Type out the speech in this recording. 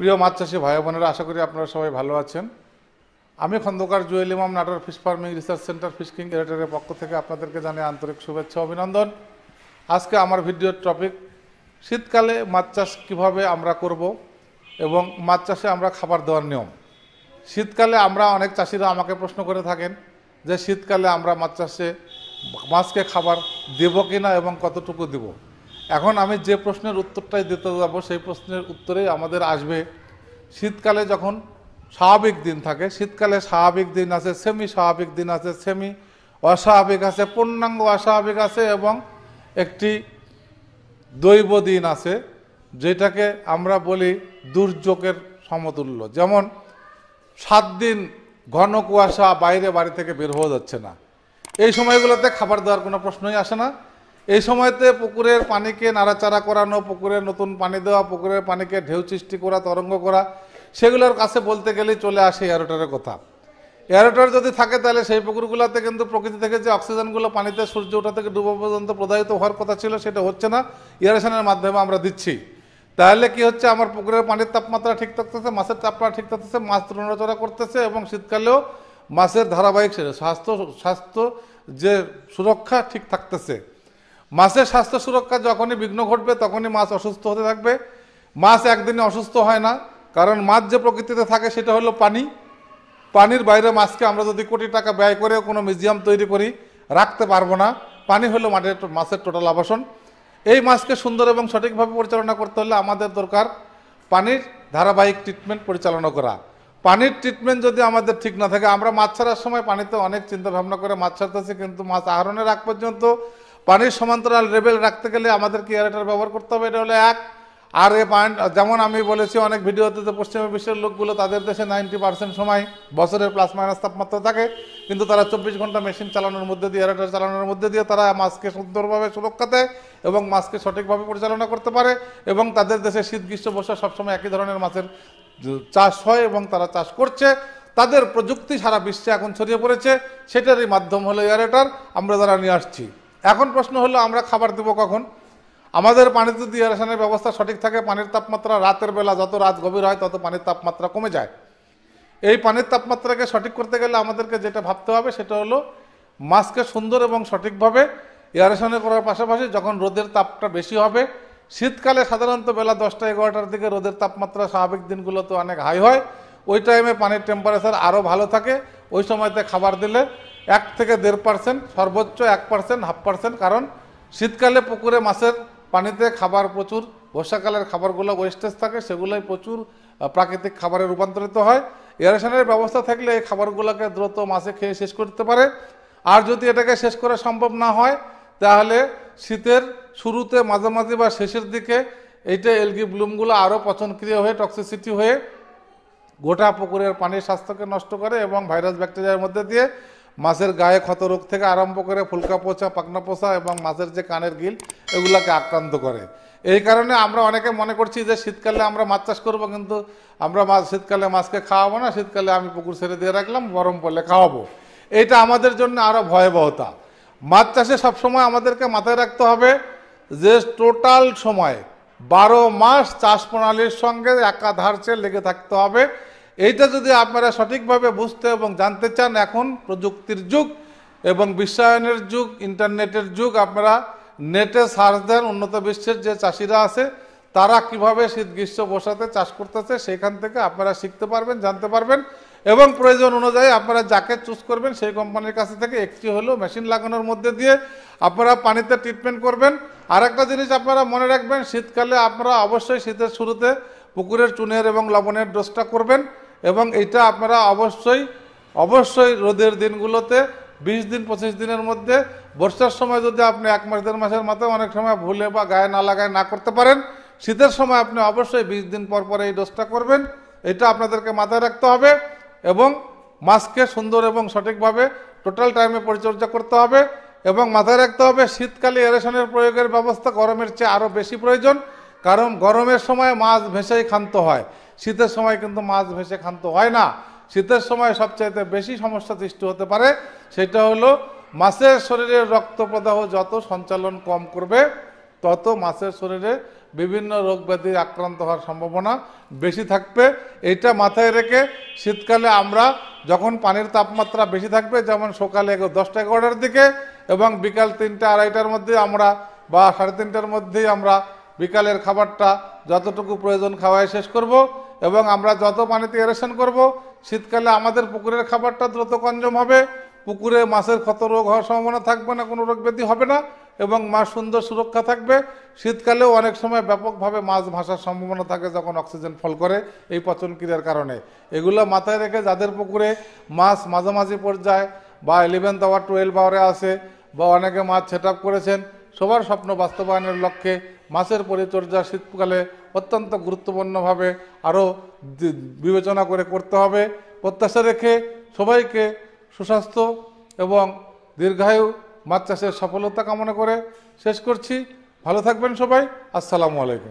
প্রিয় মাছ চাষি ভাই বোনেরা আশা করি আপনারা সবাই ভালো আছেন আমি Khandakar Jewel Imam Natore fish farming research center ফিশকিং এডিটরের পক্ষ থেকে আপনাদেরকে জানে আন্তরিক শুভেচ্ছা অভিনন্দন আজকে আমার ভিডিওর টপিক শীতকালে মাছ চাষ কীভাবে আমরা করব এবং মাছ চাষে আমরা খাবার দেওয়ার নিয়ম শীতকালে আমরা অনেক চাষিরা আমাকে প্রশ্ন করে থাকেন যে শীতকালে আমরা মাছ চাষে মাছকে খাবার দেব কি না এবং কতটুকু দেবো এখন আমি যে প্রশ্নের উত্তরটাই দিতে যাব সেই প্রশ্নের উত্তরে আমাদের আসবে শীতকালে যখন স্বাভাবিক দিন থাকে শীতকালে স্বাভাবিক দিন আছে সেমি স্বাভাবিক দিন আছে সেমি অস্বাভাবিক আছে পূর্ণাঙ্গ অস্বাভাবিক আছে এবং একটি দৈব দিন আছে যেটাকে আমরা বলি দুর্যোগের সমতুল্য যেমন সাত দিন ঘন কুয়াশা বাইরে বাড়ি থেকে বের হওয়া যাচ্ছে না এই সময়গুলোতে খাবার দেওয়ার কোনো প্রশ্নই আসে না এই সময়তে পুকুরের পানিকে নাড়াচাড়া করানো পুকুরের নতুন পানি দেওয়া পুকুরের পানিকে ঢেউ সৃষ্টি করা তরঙ্গ করা সেগুলোর কাছে বলতে গেলেই চলে আসে এয়ারোটারের কথা এয়ারোটার যদি থাকে তাহলে সেই পুকুরগুলোতে কিন্তু প্রকৃতি থেকে যে অক্সিজেনগুলো পানিতে সূর্য ওঠা থেকে ডুবো পর্যন্ত প্রদায়িত হওয়ার কথা ছিল সেটা হচ্ছে না ইয়ারেশনের মাধ্যমে আমরা দিচ্ছি তাহলে কি হচ্ছে আমার পুকুরের পানির তাপমাত্রা ঠিক থাকতেছে মাছের তাপমাত্রা ঠিক থাকতেছে মাছ নড়াচড়া করতেছে এবং শীতকালেও মাছের ধারাবাহিক স্বাস্থ্য স্বাস্থ্য যে সুরক্ষা ঠিক থাকতেছে মাছের স্বাস্থ্য সুরক্ষা যখনই বিঘ্ন ঘটবে তখনই মাছ অসুস্থ হতে থাকবে মাছ একদিনে অসুস্থ হয় না কারণ মাছ যে প্রকৃতিতে থাকে সেটা হলো পানি পানির বাইরে মাছকে আমরা যদি কোটি টাকা ব্যয় করে কোনো মিউজিয়াম তৈরি করি রাখতে পারবো না পানি হলো মাটির মাছের টোটাল আবাসন এই মাছকে সুন্দর এবং সঠিকভাবে পরিচালনা করতে হলে আমাদের দরকার পানির ধারাবাহিক ট্রিটমেন্ট পরিচালনা করা পানির ট্রিটমেন্ট যদি আমাদের ঠিক না থাকে আমরা মাছ ছাড়ার সময় পানিতে অনেক চিন্তা ভাবনা করে মাছ ছাড়তেছি কিন্তু মাছ আহরণের আগ পর্যন্ত পানির সমান্তরাল লেভেল রাখতে গেলে আমাদের এয়ারেটার ব্যবহার করতে হবে এটা হলো এক আর এ পয়েন্ট যেমন আমি বলেছি অনেক ভিডিওতে যে পশ্চিমা বিশ্বের লোকগুলো তাদের দেশে নাইনটি পার্সেন্ট সময় বছরের প্লাস মাইনাস তাপমাত্রা থাকে কিন্তু তারা চব্বিশ ঘন্টা মেশিন চালানোর মধ্যে দিয়ে এয়ারেটার চালানোর মধ্যে দিয়ে তারা মাছকে সুন্দরভাবে সুরক্ষা দেয় এবং মাছকে সঠিকভাবে পরিচালনা করতে পারে এবং তাদের দেশে শীত গ্রীষ্ম বর্ষা সবসময় একই ধরনের মাছের চাষ হয় এবং তারা চাষ করছে তাদের প্রযুক্তি সারা বিশ্বে এখন ছড়িয়ে পড়েছে সেটারই মাধ্যম হলো এয়ারেটার আমরা যারা নিয়ে আসছি এখন প্রশ্ন হলো আমরা খাবার দেবো কখন আমাদের পানির যদি এরেশনের ব্যবস্থা সঠিক থাকে পানির তাপমাত্রা রাতের বেলা যত রাত গভীর হয় তত পানির তাপমাত্রা কমে যায় এই পানির তাপমাত্রাকে সঠিক করতে গেলে আমাদেরকে যেটা ভাবতে হবে সেটা হলো মাছকে সুন্দর এবং সঠিকভাবে এয়ারেশনে করার পাশাপাশি যখন রোদের তাপটা বেশি হবে শীতকালে সাধারণত বেলা দশটা এগারোটার দিকে রোদের তাপমাত্রা স্বাভাবিক দিনগুলো তো অনেক হাই হয় ওই টাইমে পানির টেম্পারেচার আরও ভালো থাকে ওই সময়তে খাবার দিলে এক থেকে দেড় পার্সেন্ট সর্বোচ্চ এক পার্সেন্ট হাফ পার্সেন্ট কারণ শীতকালে পুকুরে মাছের পানিতে খাবার প্রচুর বর্ষাকালের খাবারগুলো ওয়েস্টেজ থাকে সেগুলোই প্রচুর প্রাকৃতিক খাবারে রূপান্তরিত হয় এয়ারেশনের ব্যবস্থা থাকলে এই খাবারগুলোকে দ্রুত মাছে খেয়ে শেষ করতে পারে আর যদি এটাকে শেষ করা সম্ভব না হয় তাহলে শীতের শুরুতে মাঝামাঝি বা শেষের দিকে এইটা এলগি ব্লুমগুলো আরও পচনক্রিয়া হয়ে টক্সিসিটি হয়ে গোটা পুকুরের পানির স্বাস্থ্যকে নষ্ট করে এবং ভাইরাস ব্যাকটেরিয়ার মধ্যে দিয়ে মাছের গায়ে ক্ষত রোগ থেকে আরম্ভ করে ফুলকা পোচা পাকনা পোচা এবং মাছের যে কানের গিল এগুলাকে আক্রান্ত করে এই কারণে আমরা অনেকে মনে করছি যে শীতকালে আমরা মাছ চাষ করবো কিন্তু আমরা মাছ শীতকালে মাছকে খাওয়াবো না শীতকালে আমি পুকুর ছেড়ে দিয়ে রাখলাম গরম পড়লে খাওয়াবো এটা আমাদের জন্য আরও ভয়াবহতা মাছ চাষে সবসময় আমাদেরকে মাথায় রাখতে হবে যে টোটাল সময় বারো মাস চাষ প্রণালীর সঙ্গে একাধারচে লেগে থাকতে হবে এইটা যদি আপনারা সঠিকভাবে বুঝতে এবং জানতে চান এখন প্রযুক্তির যুগ এবং বিশ্বায়নের যুগ ইন্টারনেটের যুগ আপনারা নেটে সার্চ দেন উন্নত বিশ্বের যে চাষিরা আছে তারা কিভাবে শীত গ্রীষ্ম বসাতে চাষ করতেছে সেখান থেকে আপনারা শিখতে পারবেন জানতে পারবেন এবং প্রয়োজন অনুযায়ী আপনারা যাকে চুজ করবেন সেই কোম্পানির কাছে থেকে একটি হলো মেশিন লাগানোর মধ্যে দিয়ে আপনারা পানিতে ট্রিটমেন্ট করবেন আর একটা জিনিস আপনারা মনে রাখবেন শীতকালে আপনারা অবশ্যই শীতের শুরুতে পুকুরের চুনের এবং লবণের ডোজটা করবেন এবং এটা আপনারা অবশ্যই অবশ্যই রোদের দিনগুলোতে ২০ দিন পঁচিশ দিনের মধ্যে বর্ষার সময় যদি আপনি এক মাস দেড় মাসের মাথায় অনেক সময় ভুলে বা গায়ে না লাগায় না করতে পারেন শীতের সময় আপনি অবশ্যই ২০ দিন পর পর এই ডোজটা করবেন এটা আপনাদেরকে মাথায় রাখতে হবে এবং মাস্ককে সুন্দর এবং সঠিকভাবে টোটাল টাইমে পরিচর্যা করতে হবে এবং মাথায় রাখতে হবে শীতকালে এরেশনের প্রয়োগের ব্যবস্থা গরমের চেয়ে আরও বেশি প্রয়োজন কারণ গরমের সময় মাছ ভেসেই ক্ষান্ত হয় শীতের সময় কিন্তু মাছ ভেসে খান্ত হয় না শীতের সময় সবচাইতে বেশি সমস্যা সৃষ্টি হতে পারে সেটা হলো মাছের শরীরে রক্ত প্রদাহ যত সঞ্চালন কম করবে তত মাছের শরীরে বিভিন্ন রোগ ব্যাধির আক্রান্ত হওয়ার সম্ভাবনা বেশি থাকবে এটা মাথায় রেখে শীতকালে আমরা যখন পানির তাপমাত্রা বেশি থাকবে যেমন সকালে দশটা এগারোটার দিকে এবং বিকাল তিনটা আড়াইটার মধ্যে আমরা বা সাড়ে তিনটার মধ্যেই আমরা বিকালের খাবারটা যতটুকু প্রয়োজন খাওয়ায় শেষ করব এবং আমরা যত পানিতে এরেশন করব শীতকালে আমাদের পুকুরের খাবারটা দ্রুত কনজম হবে পুকুরে মাছের ক্ষত রোগ হওয়ার সম্ভাবনা থাকবে না কোনো রোগ ব্যাধি হবে না এবং মাছ সুন্দর সুরক্ষা থাকবে শীতকালেও অনেক সময় ব্যাপকভাবে মাছ ভাসার সম্ভাবনা থাকে যখন অক্সিজেন ফল করে এই পচন ক্রিয়ার কারণে এগুলো মাথায় রেখে যাদের পুকুরে মাছ মাঝামাঝি পর্যায়ে বা ইলেভেন্থ আওয়ার টুয়েলভ আওয়ারে আসে বা অনেকে মাছ সেট করেছেন সবার স্বপ্ন বাস্তবায়নের লক্ষ্যে মাছের পরিচর্যা শীতকালে অত্যন্ত গুরুত্বপূর্ণভাবে আরও বিবেচনা করে করতে হবে প্রত্যাশা রেখে সবাইকে সুস্বাস্থ্য এবং দীর্ঘায়ু মাছ চাষের সফলতা কামনা করে শেষ করছি ভালো থাকবেন সবাই আসসালামু আলাইকুম